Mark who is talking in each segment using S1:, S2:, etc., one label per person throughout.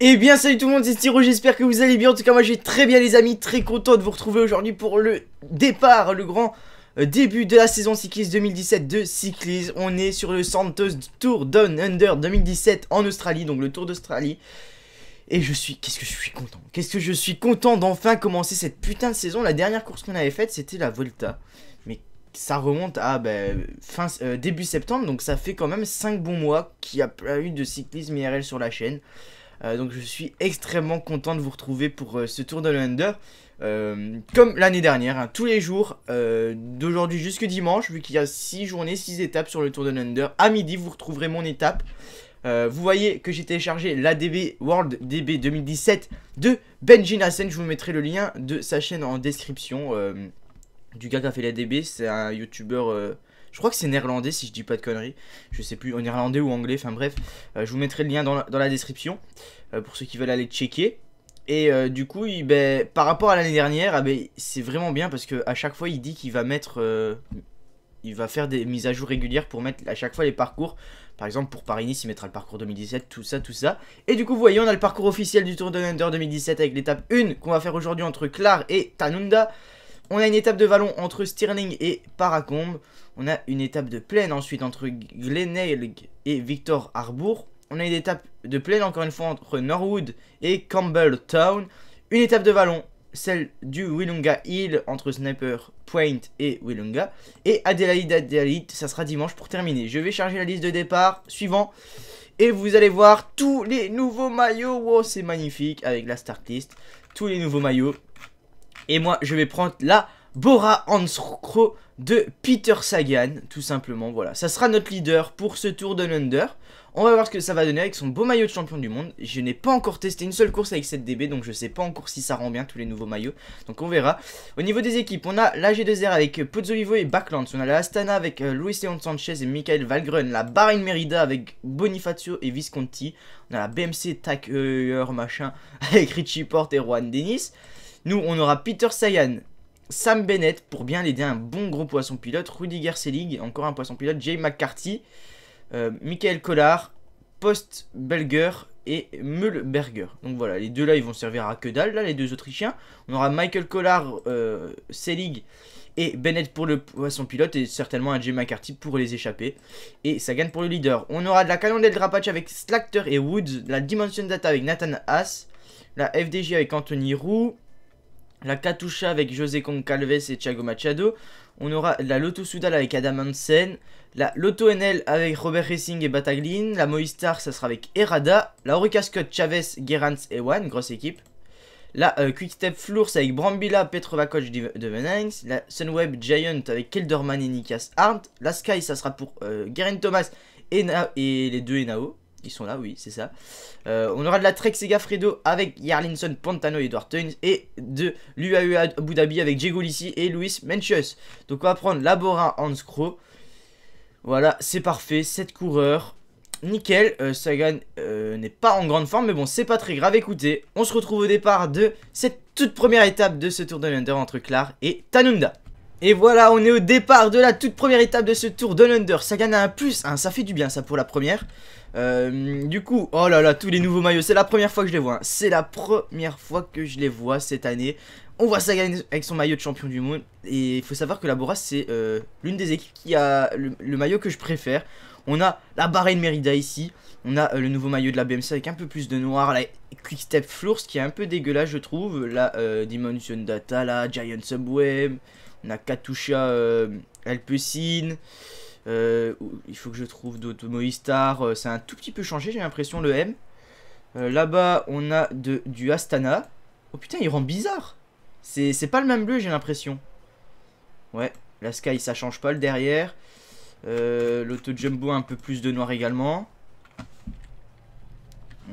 S1: Et eh bien salut tout le monde, c'est Styro, j'espère que vous allez bien, en tout cas moi j'ai très bien les amis, très content de vous retrouver aujourd'hui pour le départ, le grand euh, début de la saison cycliste 2017 de cyclisme. On est sur le Santos Tour Down Under 2017 en Australie, donc le Tour d'Australie. Et je suis, qu'est-ce que je suis content, qu'est-ce que je suis content d'enfin commencer cette putain de saison, la dernière course qu'on avait faite c'était la Volta. Mais ça remonte à bah, fin, euh, début septembre, donc ça fait quand même 5 bons mois qu'il n'y a pas eu de cyclisme IRL sur la chaîne. Euh, donc je suis extrêmement content de vous retrouver pour euh, ce tour de l'Under. Euh, comme l'année dernière, hein, tous les jours, d'aujourd'hui jusque dimanche, vu qu'il y a 6 journées, 6 étapes sur le tour de l'Under. À midi, vous retrouverez mon étape. vous voyez que j'ai téléchargé l'ADB World DB 2017 de Benji Nassen. Je vous mettrai le lien de sa chaîne en description. du gars qui a fait DB, c'est un youtubeur je crois que c'est néerlandais si je dis pas de conneries. Je sais plus, en néerlandais ou anglais, enfin bref. Euh, je vous mettrai le lien dans la, description euh, pour ceux qui veulent aller checker. Et euh, du coup, ben, par rapport à l'année dernière, ah ben, c'est vraiment bien parce que à chaque fois, il dit qu'il va mettre... il va faire des mises à jour régulières pour mettre à chaque fois les parcours. Par exemple, pour Paris-Nice, il mettra le parcours 2017, tout ça, tout ça. Et du coup, vous voyez, on a le parcours officiel du Tour de Under 2017 avec l'étape 1 qu'on va faire aujourd'hui entre Clare et Tanunda. On a une étape de vallon entre Stirling et Paracombe. On a une étape de plaine ensuite entre Glenelg et Victor Harbour. On a une étape de plaine encore une fois entre Norwood et Campbelltown. Une étape de vallon, celle du Willunga Hill entre Sniper Point et Willunga. Et Adelaide Adelaide, ça sera dimanche pour terminer. Je vais charger la liste de départ suivant. Et vous allez voir tous les nouveaux maillots. Wow, c'est magnifique avec la start list. Tous les nouveaux maillots. Et moi, je vais prendre la Bora Hansgrohe de Peter Sagan, tout simplement. Voilà, ça sera notre leader pour ce tour de l'Under. On va voir ce que ça va donner avec son beau maillot de champion du monde. Je n'ai pas encore testé une seule course avec cette DB, donc je ne sais pas encore si ça rend bien tous les nouveaux maillots. Donc on verra. Au niveau des équipes, on a la G2R avec Vivo et Backlands. On a la Astana avec euh, Luis Leon Sanchez et Michael Valgren. La Bahrain Merida avec Bonifacio et Visconti. On a la BMC Tac machin avec Richie Porte et Juan Dennis. Nous, on aura Peter Sayan, Sam Bennett pour bien l'aider, un bon gros poisson pilote, Rudy Selig, encore un poisson pilote, Jay McCarthy, euh, Michael Collard, Post Belger et Müllberger. Donc voilà, les deux là, ils vont servir à que dalle, là, les deux Autrichiens. On aura Michael Collard, euh, Selig et Bennett pour le poisson pilote et certainement un Jay McCarthy pour les échapper. Et ça gagne pour le leader. On aura de la de Drapatch avec Slakter et Woods, la Dimension Data avec Nathan Haas, la FDJ avec Anthony Roux la Katusha avec José Concalves et Thiago Machado. On aura la Lotto Soudal avec Adam Hansen. La Lotto NL avec Robert Racing et Bataglin. La Moistar ça sera avec Errada. La Orica Scott, Chavez, Gerrans et One, grosse équipe. La euh, Quick Step Flours avec Brambilla, Petrovacoch, de La Sunweb Giant avec Kelderman et Nikas Arndt. La Sky, ça sera pour euh, Thomas et, et les deux Enao. Ils sont là, oui, c'est ça. Euh, on aura de la Trek Sega Fredo avec Jarlinson, Pantano et Edward Tunes et de l'UAE Abu Dhabi avec Diego Lissi et Luis Mencius. Donc on va prendre Labora Hans Voilà, c'est parfait, 7 coureurs. Nickel, euh, Sagan euh, n'est pas en grande forme, mais bon, c'est pas très grave. Écoutez, on se retrouve au départ de cette toute première étape de ce Tour de l'Under entre Clar et Tanunda. Et voilà, on est au départ de la toute première étape de ce Tour de l'Under. Sagan a un plus, ça fait du bien ça pour la première. Euh, du coup, oh là là, tous les nouveaux maillots, c'est la première fois que je les vois. Hein. C'est la première fois que je les vois cette année. On voit Sagan avec son maillot de champion du monde. Et il faut savoir que la Boras, c'est euh, l'une des équipes qui a le, maillot que je préfère. On a la de Merida ici. On a euh, le nouveau maillot de la BMC avec un peu plus de noir. La Quickstep Step ce qui est un peu dégueulasse, je trouve. La Dimension Data, la Giant Subway On a Katusha Alpecin. Euh, il faut que je trouve d'autres star ça a un tout petit peu changé, j'ai l'impression, le M. Euh, là-bas, on a du Astana. Oh putain, il rend bizarre. C'est pas le même bleu, j'ai l'impression. Ouais, la Sky, ça change pas le derrière. Euh, l'auto Jumbo, un peu plus de noir également.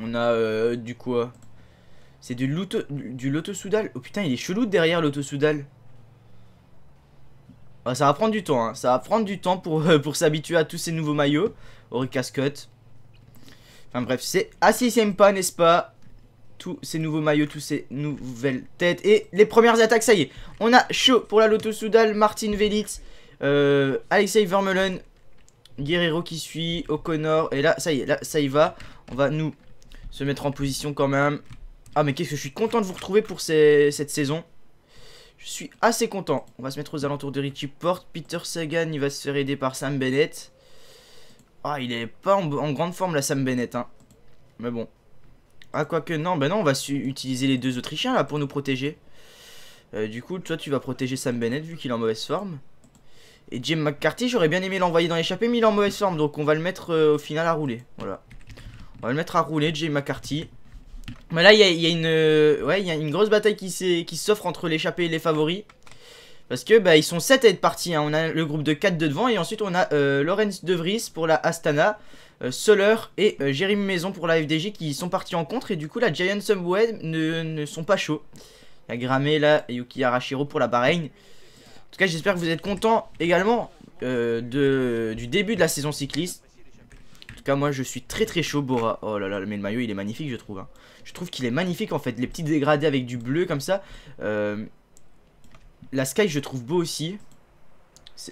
S1: On a du quoi C'est du, du Loto Soudal. Oh putain, il est chelou derrière l'Auto Soudal ça va prendre du temps, hein. ça va prendre du temps pour, euh, pour s'habituer à tous ces nouveaux maillots. Au Casquette. Enfin bref, c'est assez sympa, n'est-ce pas Tous ces nouveaux maillots, toutes ces nouvelles têtes. Et les premières attaques, ça y est. On a Chaud pour la Lotto Soudal, Martin Velitz, euh, Alexei Vermelon, Guerrero qui suit, O'Connor. Et là, ça y est, là, ça y va. On va nous se mettre en position quand même. Ah mais qu'est-ce que je suis content de vous retrouver pour cette saison. Je suis assez content. On va se mettre aux alentours de Richie Porte. Peter Sagan, il va se faire aider par Sam Bennett. Ah, il est pas en, grande forme, la Sam Bennett. Hein. Mais bon. Ah, quoique, non. Ben non, on va utiliser les deux Autrichiens, là, pour nous protéger. Euh, du coup, toi, tu vas protéger Sam Bennett, vu qu'il est en mauvaise forme. Et Jim McCarthy, j'aurais bien aimé l'envoyer dans l'échappée, mais il est en mauvaise forme. Donc, on va le mettre, euh, au final, à rouler. Voilà. On va le mettre à rouler, Jim McCarthy. Mais là, il y a, une, euh, une grosse bataille qui s'offre entre l'échappée et les favoris. Parce que bah, ils sont 7 à être partis. Hein. On a le groupe de 4 de devant. Et ensuite, on a euh, lawrence Lorenz De Vries pour la Astana. Euh, Soler et euh, Maison pour la FDJ qui sont partis en contre. Et du coup, la Giant Subway ne, ne sont pas chauds. la Gramé là, et Yuki Arashiro pour la Bahreïn. En tout cas, j'espère que vous êtes contents également de, du début de la saison cycliste cas, moi, je suis très très chaud, Bora. Oh là là, mais le maillot, il est magnifique, je trouve. Hein. Je trouve qu'il est magnifique, en fait. Les petits dégradés avec du bleu, comme ça. Euh, la Sky, je trouve beau aussi.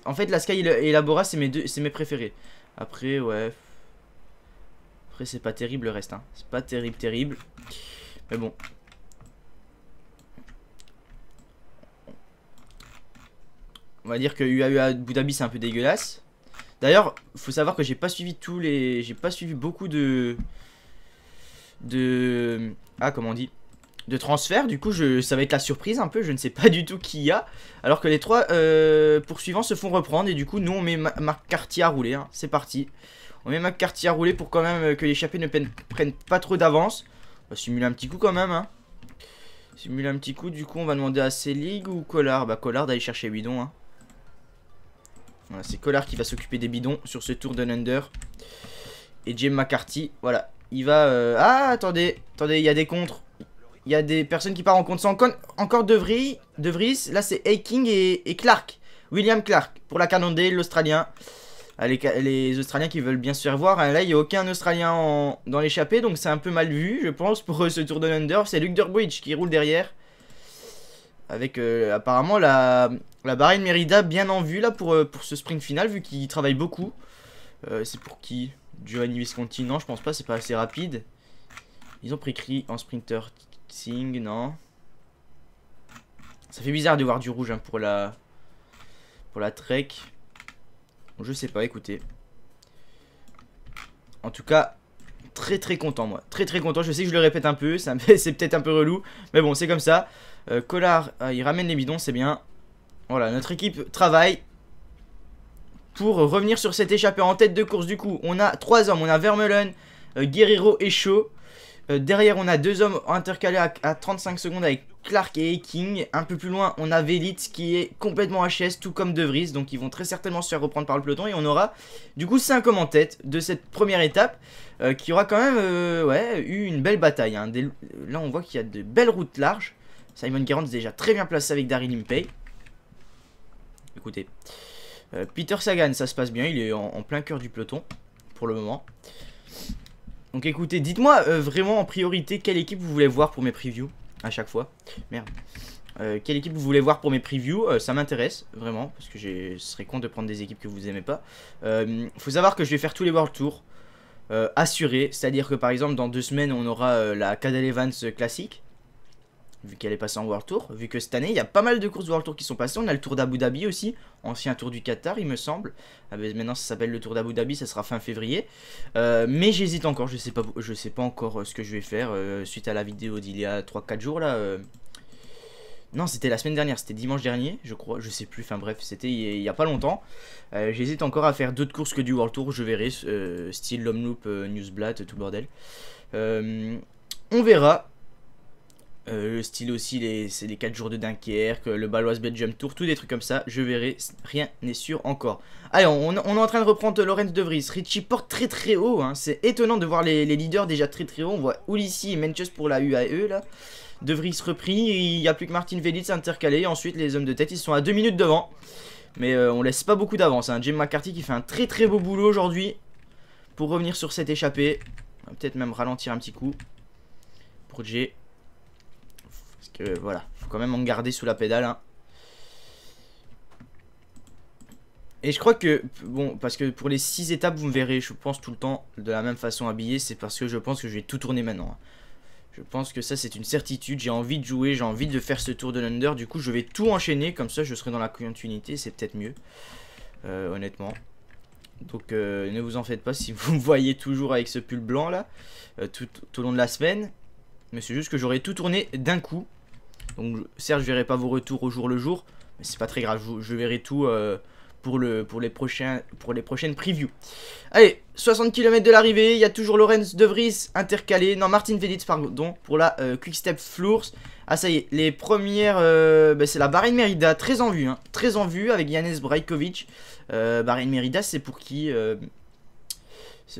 S1: En fait, la Sky et la Bora, c'est mes, deux... mes préférés. Après, ouais... Après, c'est pas terrible, le reste. Hein. C'est pas terrible, terrible. Mais bon. On va dire que UAU à Abu Dhabi, c'est un peu dégueulasse. D'ailleurs, faut savoir que j'ai pas suivi tous les... J'ai pas suivi beaucoup de... De... Ah, comment on dit de transfert, du coup je, ça va être la surprise un peu, je ne sais pas du tout qui y a. Alors que les trois euh, poursuivants se font reprendre et du coup nous on met Marc Cartier à rouler, hein. c'est parti. On met Marc Cartier à rouler pour quand même euh, que l'échappée ne prenne pas trop d'avance. On va simuler un petit coup quand même. Hein. Simuler un petit coup, du coup on va demander à Selig ou Collard. Bah Collard d'aller chercher Bidon. Hein c'est Collard qui va s'occuper des bidons sur ce tour de Under. Et Jim McCarthy, voilà. Il va... Euh, ah, attendez, attendez, il y a des contres. Il y a des personnes qui partent en contre. sans encore, encore de, Vries, Là, c'est Aking et, et, Clark. William Clark pour la canondé l'Australien. Ah, les, Australiens qui veulent bien se faire voir. Hein. Là, il n'y a aucun Australien dans l'échappée, donc c'est un peu mal vu, je pense, pour ce tour de Under. C'est Luke Durbridge qui roule derrière. Avec euh, apparemment la, la Bahreïn Merida bien en vue là pour, euh, pour ce sprint final vu qu'il travaille beaucoup. Euh, c'est pour qui Giovanni Visconti Non, je pense pas, c'est pas assez rapide. Ils ont pris cri en sprinter Singh, non. Ça fait bizarre de voir du rouge hein, pour la pour la Trek. Je sais pas, écoutez. En tout cas, très très content moi. Très très content, je sais que je le répète un peu, c'est peut-être un peu relou, mais bon c'est comme ça. Euh, Collard, euh, il ramène les bidons, c'est bien. Voilà, notre équipe travaille pour revenir sur cette échappée en tête de course du coup. On a trois hommes, on a Vermeulen, euh, Guerrero et Shaw. derrière on a deux hommes intercalés à 35 secondes avec Clark et King. Un peu plus loin, on a Vélitz qui est complètement HS, tout comme De Vries. Donc ils vont très certainement se faire reprendre par le peloton. Et on aura du coup 5 hommes en tête de cette première étape euh, qui aura quand même euh, ouais, eu une belle bataille. Hein. Là, on voit qu'il y a de belles routes larges. Simon Garant est déjà très bien placé avec Daryl Impey. Écoutez, euh, Peter Sagan, ça se passe bien. Il est en, plein cœur du peloton pour le moment. Donc écoutez, dites-moi vraiment en priorité quelle équipe vous voulez voir pour mes previews à chaque fois. Merde. Euh, quelle équipe vous voulez voir pour mes previews euh, Ça m'intéresse vraiment parce que je serais con de prendre des équipes que vous aimez pas. Euh, faut savoir que je vais faire tous les World tours assurés, c'est-à-dire que par exemple dans deux semaines on aura la Cadel Evans classique vu qu'elle est passée en World Tour, vu que cette année, il y a pas mal de courses World Tour qui sont passées. On a le Tour d'Abu Dhabi aussi, ancien Tour du Qatar, il me semble. Ah, maintenant, ça s'appelle le Tour d'Abu Dhabi, ça sera fin février. Euh, mais j'hésite encore, je sais pas, sais pas encore euh, ce que je vais faire euh, suite à la vidéo d'il y a 3-4 jours là. Non, c'était la semaine dernière, c'était dimanche dernier, je crois, je sais plus, enfin bref, c'était il y, a pas longtemps. j'hésite encore à faire d'autres courses que du World Tour, je verrai, style Lomloop, Newsblatt, tout bordel. on verra, euh, le style aussi, les, c'est les 4 jours de Dunkerque, le Baloise Belgium Tour, tous des trucs comme ça, je verrai, rien n'est sûr encore. Allez, on, est en train de reprendre Lorenz De Vries, Richie porte très très haut, hein. c'est étonnant de voir les, leaders déjà très très haut, on voit Ulissi et Menches pour la UAE là. De Vries repris, il n'y a plus que Martin Velitz intercalé, ensuite les hommes de tête, ils sont à 2 minutes devant. Mais euh, on laisse pas beaucoup d'avance, hein. Jim McCarthy qui fait un très très beau boulot aujourd'hui pour revenir sur cette échappée. Peut-être même ralentir un petit coup Projet que voilà, faut quand même en garder sous la pédale. Hein. Et je crois que, bon, parce que pour les 6 étapes, vous me verrez, je pense tout le temps de la même façon habillé, c'est parce que je pense que je vais tout tourner maintenant. Hein. Je pense que ça, c'est une certitude, j'ai envie de jouer, j'ai envie de faire ce tour de l'under, du coup, je vais tout enchaîner, comme ça, je serai dans la continuité, c'est peut-être mieux, euh, honnêtement. Donc, euh, ne vous en faites pas si vous me voyez toujours avec ce pull blanc, là, tout, euh, tout au long de la semaine, mais c'est juste que j'aurai tout tourné d'un coup, donc certes, je verrai pas vos retours au jour le jour, mais c'est pas très grave. Je, verrai tout euh, pour, le, pour, les prochains, pour les prochaines previews. Allez, 60 km de l'arrivée. Il y a toujours Lorenz De Vries intercalé. Non, Martin Veniz, pardon, pour la euh, Quick Step Floors. Ah ça y est, les premières, euh, bah, c'est la Bahreïn Merida, très en vue, hein. très en vue avec Yanis Brajkovic. Bahreïn Merida, c'est pour qui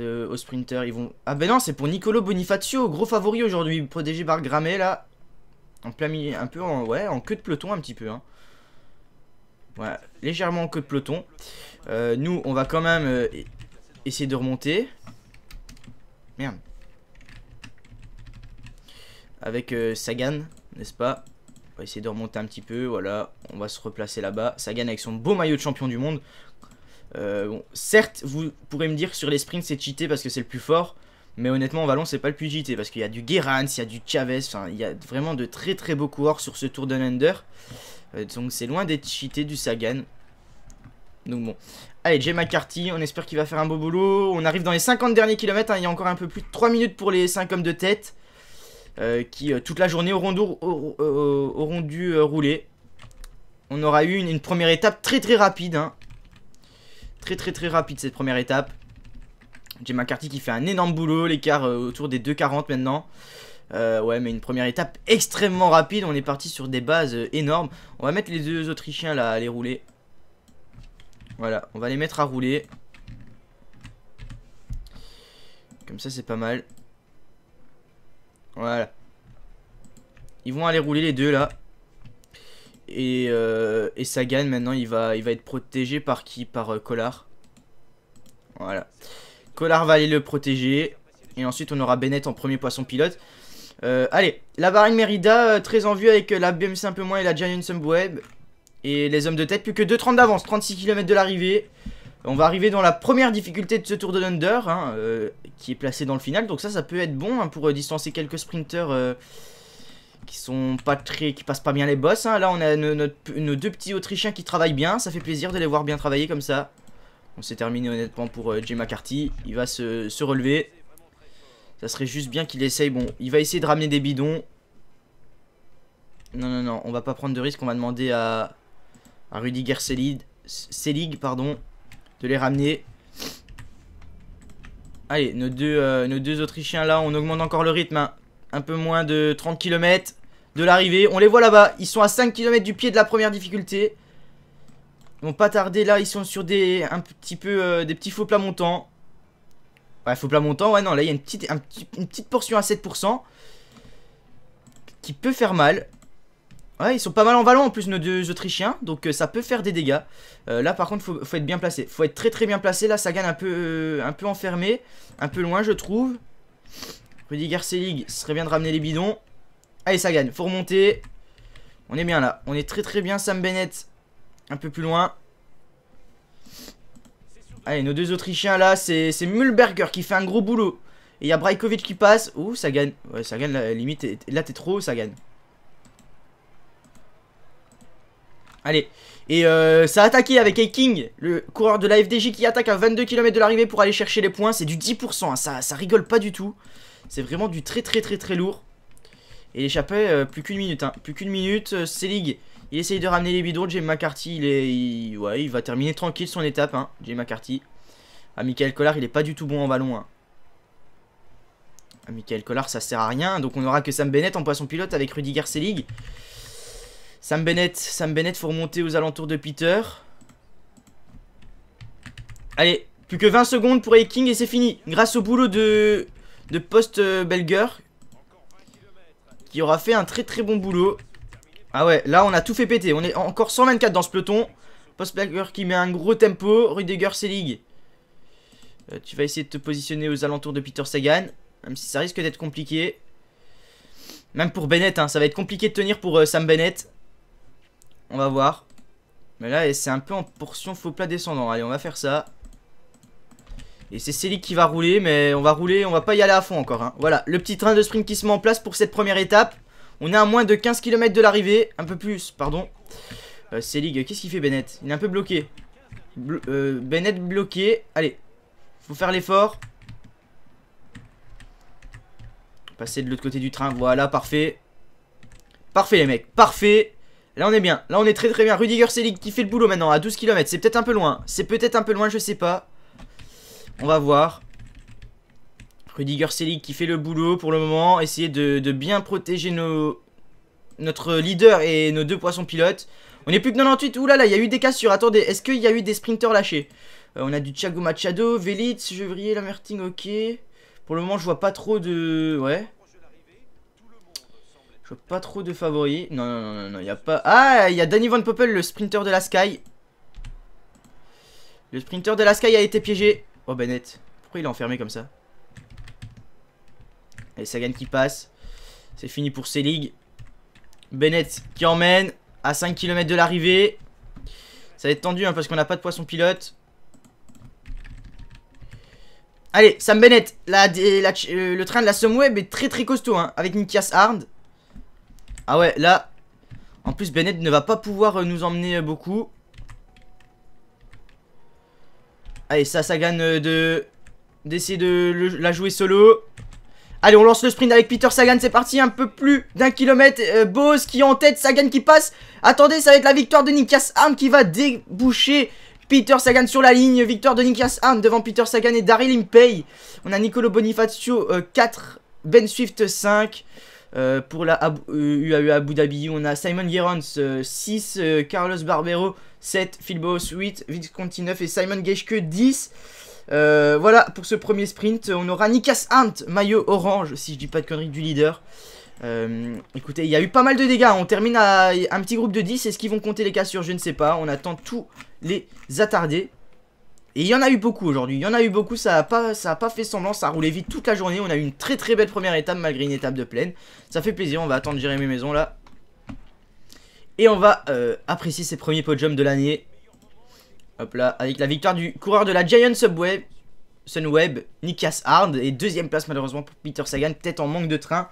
S1: au sprinter, ils vont... Ah ben non, c'est pour Nicolo Bonifacio, gros favori aujourd'hui, protégé par Gramet là. En plein un peu en, ouais, en queue de peloton un petit peu. Hein. légèrement en queue de peloton. Euh, nous, on va quand même euh, e-, essayer de remonter. Merde. Avec euh, Sagan, n'est-ce pas On va essayer de remonter un petit peu, voilà. On va se replacer là-bas. Sagan avec son beau maillot de champion du monde. certes, vous pourrez me dire sur les sprints, c'est cheaté parce que c'est le plus fort. Mais honnêtement, Valon, c'est pas le plus JT parce qu'il y a du Guérans, il y a du Chavez, enfin, il y a vraiment de très très beaux coureurs sur ce Tour d'un Under. Euh, donc c'est loin d'être cheaté du Sagan. Donc bon. Allez, Jay McCarthy, on espère qu'il va faire un beau boulot. On arrive dans les 50 derniers kilomètres, hein. il y a encore un peu plus de 3 minutes pour les 5 hommes de tête. Euh, qui euh, toute la journée auront, dû, auront dû rouler. On aura eu une, première étape très très rapide. Hein. Très très très rapide cette première étape ma McCarthy qui fait un énorme boulot, l'écart euh, autour des 2,40 maintenant. Euh, ouais, mais une première étape extrêmement rapide. On est parti sur des bases euh, énormes. On va mettre les deux Autrichiens là à les rouler. Voilà, on va les mettre à rouler. Comme ça, c'est pas mal. Voilà. Ils vont aller rouler les deux là. Et, euh, et Sagan maintenant il va, il va être protégé par qui Par Collard. Voilà. Collard va aller le protéger. Et ensuite, on aura Bennett en premier poisson pilote. Euh, allez, la Barine Merida, euh, très en vue avec euh, la BMC un peu moins et la Giant Subweb. Et les hommes de tête, plus que 2,30 d'avance, 36 km de l'arrivée. On va arriver dans la première difficulté de ce Tour de l'Under, hein, qui est placé dans le final. Donc ça, ça peut être bon hein, pour distancer quelques sprinters qui sont pas très, qui passent pas bien les boss. Hein. Là, on a nos deux petits Autrichiens qui travaillent bien. Ça fait plaisir de les voir bien travailler comme ça. On s'est terminé honnêtement pour euh, Jay McCarthy. Il va se, relever. Ça serait juste bien qu'il essaye. Bon, il va essayer de ramener des bidons. Non, non, non. On va pas prendre de risque. On va demander à, Rudiger Selig, pardon, de les ramener. Allez, nos deux, euh, nos deux Autrichiens là, on augmente encore le rythme. Hein. Un peu moins de 30 km de l'arrivée. On les voit là-bas. Ils sont à 5 km du pied de la première difficulté. Ils vont pas tarder là, ils sont sur des un petit peu euh, des petits faux plats montants. Ouais, faux plats montants, ouais non, là il y a une petite, petite portion à 7% qui peut faire mal. Ouais, ils sont pas mal en ballon en plus nos deux Autrichiens, donc euh, ça peut faire des dégâts. Euh, là par contre, faut, faut être bien placé, faut être très très bien placé, là gagne un peu, un peu enfermé, un peu loin je trouve. Rudy Selig, ce serait bien de ramener les bidons. Allez gagne. faut remonter. On est bien là, on est très très bien Sam Bennett un peu plus loin. Allez, nos deux Autrichiens là, c'est Mulberger qui fait un gros boulot. Et il y a Brajkovic qui passe. Ouh, ça gagne. Ouais, ça gagne, la limite. Là, t'es trop ça gagne. Allez. Et euh, ça a attaqué avec king le coureur de la FDJ qui attaque à 22 km de l'arrivée pour aller chercher les points. C'est du 10%, hein, ça, ça rigole pas du tout. C'est vraiment du très très très très lourd. Et l'échappée, euh, plus qu'une minute. Hein. Plus qu'une minute, euh, c'est ligue. Il essaye de ramener les bidons. Jim McCarthy, il, est, ouais, va terminer tranquille son étape. Hein, Jim McCarthy. à ah, Michael Collard, il est pas du tout bon en ballon. Hein. Ah, Michael Collard, ça sert à rien. Donc on aura que Sam Bennett en poisson pilote avec Rudy Garcelig. Sam Bennett, Sam Bennett, faut remonter aux alentours de Peter. Allez, plus que 20 secondes pour Aiking et c'est fini. Grâce au boulot de, de Post euh, Belger, qui aura fait un très très bon boulot. Ah ouais, là on a tout fait péter. On est encore 124 dans ce peloton. Postbagger qui met un gros tempo. Rudiger, Selig. Euh, tu vas essayer de te positionner aux alentours de Peter Sagan. Même si ça risque d'être compliqué. Même pour Bennett, hein, ça va être compliqué de tenir pour euh, Sam Bennett. On va voir. Mais là, c'est un peu en portion faux plat descendant. Allez, on va faire ça. Et c'est Selig qui va rouler, mais on va rouler, on va pas y aller à fond encore. Hein. Voilà, le petit train de sprint qui se met en place pour cette première étape. On est à moins de 15 km de l'arrivée. Un peu plus, pardon. Euh, Selig, qu'est-ce qu'il fait Bennett Il est un peu bloqué. Euh, Bennett bloqué. Allez, faut faire l'effort. Passer de l'autre côté du train. Voilà, parfait. Parfait les mecs, parfait. Là on est bien, là on est très très bien. Rudiger Selig qui fait le boulot maintenant à 12 km. C'est peut-être un peu loin. C'est peut-être un peu loin, je sais pas. On va voir. Rudiger Selig qui fait le boulot pour le moment. Essayer de, bien protéger nos, notre leader et nos deux poissons pilotes. On n'est plus que 98. oulala là là, il y a eu des cassures. Attendez, est-ce qu'il y a eu des sprinters lâchés euh, On a du Thiago Machado, Velitz, Chevrier, Lamerting, ok. Pour le moment, je vois pas trop de... Ouais. Je vois pas trop de favoris. Non, non, non, non, il n'y a pas... Ah, il y a Danny Van Poppel, le sprinter de la Sky. Le sprinter de la Sky a été piégé. Oh, Bennett. Pourquoi il est enfermé comme ça Allez, Sagan qui passe. C'est fini pour ces Bennett qui emmène à 5 km de l'arrivée. Ça va être tendu hein, parce qu'on n'a pas de poisson pilote. Allez, Sam Bennett, euh, le train de la Somweb est très très costaud hein, avec Nikias Hard. Ah ouais, là, en plus Bennett ne va pas pouvoir euh, nous emmener euh, beaucoup. Allez, ça, Sagan de d'essayer de la jouer solo. Allez, on lance le sprint avec Peter Sagan, c'est parti, un peu plus d'un kilomètre. Euh, Bose qui est en tête, Sagan qui passe. Attendez, ça va être la victoire de Nikias Arm qui va déboucher Peter Sagan sur la ligne. Victoire de Nikias Arm devant Peter Sagan et Daryl Impey. On a Nicolo Bonifacio 4, euh, Ben Swift 5. Euh, pour la UAE Abu Dhabi, on a Simon Gerrans 6, Carlos Barbero 7, Phil Boss 8, Visconti 9 et Simon Geschke 10. Euh, voilà pour ce premier sprint. On aura Nikas Hunt, maillot orange, si je dis pas de conneries, du leader. Euh, écoutez, il y a eu pas mal de dégâts. On termine à un petit groupe de 10. Est-ce qu'ils vont compter les cassures Je ne sais pas. On attend tous les attardés. Et il y en a eu beaucoup aujourd'hui. Il y en a eu beaucoup. Ça a pas, ça pas fait semblant. Ça a roulé vite toute la journée. On a eu une très très belle première étape malgré une étape de plaine. Ça fait plaisir. On va attendre Jérémy Maison là. Et on va euh, apprécier ces premiers podiums de l'année. Hop là, avec la victoire du coureur de la Giant Subway, Sunweb, Nikias Hard. Et deuxième place malheureusement pour Peter Sagan, peut-être en manque de train.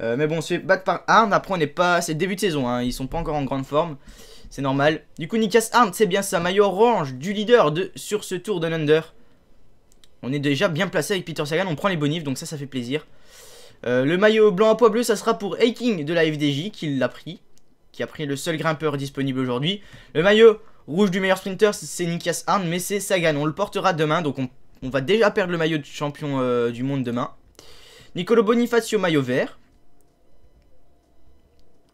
S1: Euh, mais bon, on se fait battre par Hard. Après, on n'est pas. C'est début de saison, hein. ils sont pas encore en grande forme. C'est normal. Du coup, Nikias Hard, c'est bien ça. Maillot orange du leader de... sur ce tour de Under. On est déjà bien placé avec Peter Sagan. On prend les bonifs, donc ça, ça fait plaisir. Euh, le maillot blanc à poids bleu, ça sera pour Aking de la FDJ qui l'a pris. Qui a pris le seul grimpeur disponible aujourd'hui. Le maillot Rouge du meilleur sprinter, c'est Nikias Arn, mais c'est Sagan. On le portera demain, donc on, va déjà perdre le maillot du champion euh, du monde demain. Nicolo Bonifacio, maillot vert.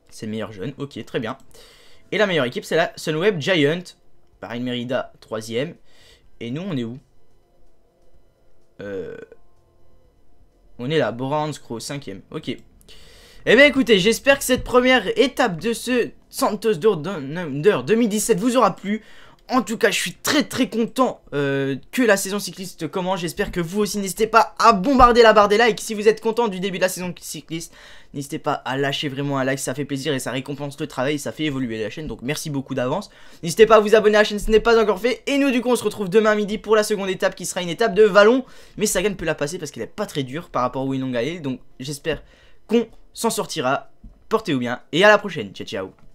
S1: C'est le meilleur jeune, ok, très bien. Et la meilleure équipe, c'est la Sunweb Giant. Pareil, Merida, troisième. Et nous, on est où euh, On est là, Borans 5 cinquième. Ok. Eh bien écoutez, j'espère que cette première étape de ce Santos Under 2017 vous aura plu. En tout cas, je suis très très content euh, que la saison cycliste commence. J'espère que vous aussi, n'hésitez pas à bombarder la barre des likes. Si vous êtes content du début de la saison cycliste, n'hésitez pas à lâcher vraiment un like. Ça fait plaisir et ça récompense le travail. Ça fait évoluer la chaîne. Donc merci beaucoup d'avance. N'hésitez pas à vous abonner à la chaîne si ce n'est pas encore fait. Et nous, du coup, on se retrouve demain midi pour la seconde étape qui sera une étape de vallon. Mais ne peut la passer parce qu'elle est pas très dure par rapport au Winonga Donc j'espère qu'on s'en sortira. Portez-vous bien et à la prochaine. Ciao, ciao.